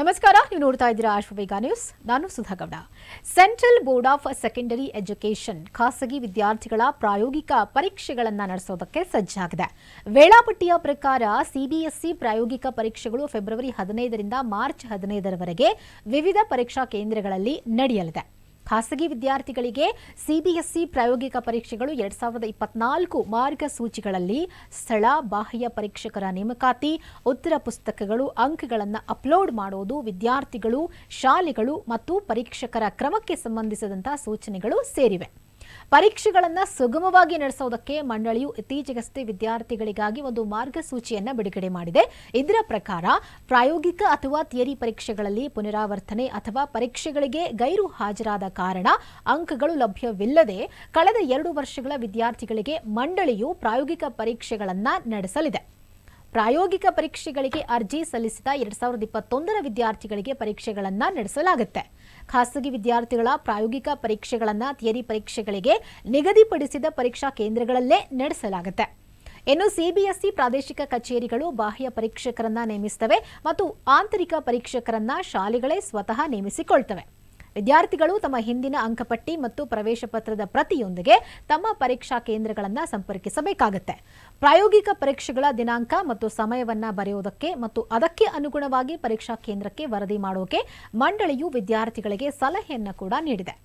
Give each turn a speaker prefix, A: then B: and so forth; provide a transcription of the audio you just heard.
A: ನಮಸ್ಕಾರ ನೀವು ನೋಡ್ತಾ ಇದ್ದೀರಾ ಅಶ್ವವೇಗ ನ್ಯೂಸ್ ನಾನು Sudha Gowda central board of secondary education ಖಾಸಗಿ ವಿದ್ಯಾರ್ಥಿಗಳ ಪ್ರಾಯೋಗಿಕ ಪರೀಕ್ಷೆಗಳನ್ನು ನಡೆಸೋದಕ್ಕೆ ಸಜ್ಜಾಗಿದೆ ವೇಳಾಪಟ್ಟಿಯ ಪ್ರಕಾರ ಸಿಬಿಎಸ್ಇ e ಪ್ರಾಯೋಗಿಕ ಪರೀಕ್ಷೆಗಳು ಫೆಬ್ರವರಿ ಹದಿನೈದರಿಂದ ಮಾರ್ಚ್ ಹದಿನೈದರವರೆಗೆ ವಿವಿಧ ಪರೀಕ್ಷಾ ಕೇಂದ್ರಗಳಲ್ಲಿ ನಡೆಯಲಿದೆ ಖಾಸಗಿ ವಿದ್ಯಾರ್ಥಿಗಳಿಗೆ ಸಿಬಿಎಸ್ಇ ಪ್ರಾಯೋಗಿಕ ಪರೀಕ್ಷೆಗಳು ಎರಡ್ ಸಾವಿರದ ಇಪ್ಪತ್ನಾಲ್ಕು ಮಾರ್ಗಸೂಚಿಗಳಲ್ಲಿ ಸ್ಥಳ ಬಾಹ್ಯ ಪರೀಕ್ಷಕರ ನೇಮಕಾತಿ ಉತ್ತರ ಪುಸ್ತಕಗಳು ಅಂಕಗಳನ್ನು ಅಪ್ಲೋಡ್ ಮಾಡೋದು ವಿದ್ಯಾರ್ಥಿಗಳು ಶಾಲೆಗಳು ಮತ್ತು ಪರೀಕ್ಷಕರ ಕ್ರಮಕ್ಕೆ ಸಂಬಂಧಿಸಿದಂತಹ ಸೂಚನೆಗಳು ಸೇರಿವೆ ಪರೀಕ್ಷೆಗಳನ್ನು ಸುಗಮವಾಗಿ ನಡೆಸೋದಕ್ಕೆ ಮಂಡಳಿಯು ಇತ್ತೀಚೆಗಷ್ಟೇ ವಿದ್ಯಾರ್ಥಿಗಳಿಗಾಗಿ ಒಂದು ಮಾರ್ಗಸೂಚಿಯನ್ನು ಬಿಡುಗಡೆ ಮಾಡಿದೆ ಇದರ ಪ್ರಕಾರ ಪ್ರಾಯೋಗಿಕ ಅಥವಾ ಥಿಯರಿ ಪರೀಕ್ಷೆಗಳಲ್ಲಿ ಪುನರಾವರ್ತನೆ ಅಥವಾ ಪರೀಕ್ಷೆಗಳಿಗೆ ಗೈರು ಹಾಜರಾದ ಕಾರಣ ಅಂಕಗಳು ಲಭ್ಯವಿಲ್ಲದೆ ಕಳೆದ ಎರಡು ವರ್ಷಗಳ ವಿದ್ಯಾರ್ಥಿಗಳಿಗೆ ಮಂಡಳಿಯು ಪ್ರಾಯೋಗಿಕ ಪರೀಕ್ಷೆಗಳನ್ನು ನಡೆಸಲಿದೆ ಪ್ರಾಯೋಗಿಕ ಪರೀಕ್ಷೆಗಳಿಗೆ ಅರ್ಜಿ ಸಲ್ಲಿಸಿದ ಎರಡ್ ಸಾವಿರದ ಇಪ್ಪತ್ತೊಂದರ ವಿದ್ಯಾರ್ಥಿಗಳಿಗೆ ಪರೀಕ್ಷೆಗಳನ್ನು ನಡೆಸಲಾಗುತ್ತೆ ಖಾಸಗಿ ವಿದ್ಯಾರ್ಥಿಗಳ ಪ್ರಾಯೋಗಿಕ ಪರೀಕ್ಷೆಗಳನ್ನು ಥಿಯರಿ ಪರೀಕ್ಷೆಗಳಿಗೆ ನಿಗದಿಪಡಿಸಿದ ಪರೀಕ್ಷಾ ಕೇಂದ್ರಗಳಲ್ಲೇ ನಡೆಸಲಾಗುತ್ತೆ ಇನ್ನು ಸಿಬಿಎಸ್ಇ ಪ್ರಾದೇಶಿಕ ಕಚೇರಿಗಳು ಬಾಹ್ಯ ಪರೀಕ್ಷಕರನ್ನ ನೇಮಿಸುತ್ತವೆ ಮತ್ತು ಆಂತರಿಕ ಪರೀಕ್ಷಕರನ್ನ ಶಾಲೆಗಳೇ ಸ್ವತಃ ನೇಮಿಸಿಕೊಳ್ತವೆ ವಿದ್ಯಾರ್ಥಿಗಳು ತಮ್ಮ ಹಿಂದಿನ ಅಂಕಪಟ್ಟಿ ಮತ್ತು ಪ್ರವೇಶ ಪತ್ರದ ಪ್ರತಿಯೊಂದಿಗೆ ತಮ್ಮ ಪರೀಕ್ಷಾ ಕೇಂದ್ರಗಳನ್ನು ಸಂಪರ್ಕಿಸಬೇಕಾಗುತ್ತೆ ಪ್ರಾಯೋಗಿಕ ಪರೀಕ್ಷೆಗಳ ದಿನಾಂಕ ಮತ್ತು ಸಮಯವನ್ನು ಬರೆಯುವುದಕ್ಕೆ ಮತ್ತು ಅದಕ್ಕೆ ಅನುಗುಣವಾಗಿ ಪರೀಕ್ಷಾ ಕೇಂದ್ರಕ್ಕೆ ವರದಿ ಮಾಡೋಕೆ ಮಂಡಳಿಯು ವಿದ್ಯಾರ್ಥಿಗಳಿಗೆ ಸಲಹೆಯನ್ನು ಕೂಡ ನೀಡಿದೆ